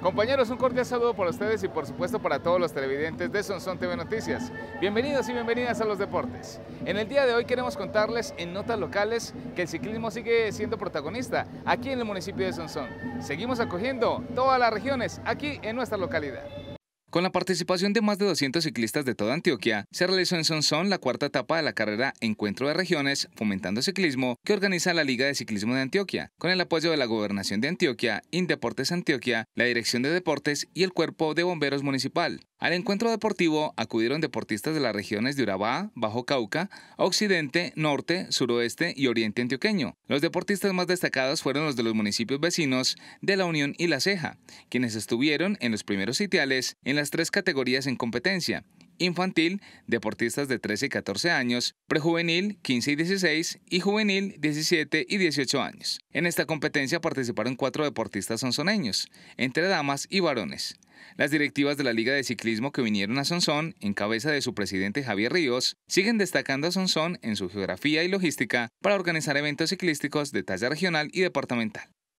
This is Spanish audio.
Compañeros, un cordial saludo para ustedes y por supuesto para todos los televidentes de Sonson TV Noticias. Bienvenidos y bienvenidas a los deportes. En el día de hoy queremos contarles en notas locales que el ciclismo sigue siendo protagonista aquí en el municipio de Sonson. Seguimos acogiendo todas las regiones aquí en nuestra localidad. Con la participación de más de 200 ciclistas de toda Antioquia, se realizó en Sonsón la cuarta etapa de la carrera Encuentro de Regiones, fomentando ciclismo, que organiza la Liga de Ciclismo de Antioquia, con el apoyo de la Gobernación de Antioquia, Indeportes Antioquia, la Dirección de Deportes y el Cuerpo de Bomberos Municipal. Al encuentro deportivo acudieron deportistas de las regiones de Urabá, Bajo Cauca, Occidente, Norte, Suroeste y Oriente Antioqueño. Los deportistas más destacados fueron los de los municipios vecinos de La Unión y La Ceja, quienes estuvieron en los primeros sitiales en las tres categorías en competencia, infantil, deportistas de 13 y 14 años, prejuvenil 15 y 16 y juvenil 17 y 18 años. En esta competencia participaron cuatro deportistas sonzoneños, entre damas y varones. Las directivas de la Liga de Ciclismo que vinieron a Sonsón, en cabeza de su presidente Javier Ríos, siguen destacando a Sonsón en su geografía y logística para organizar eventos ciclísticos de talla regional y departamental.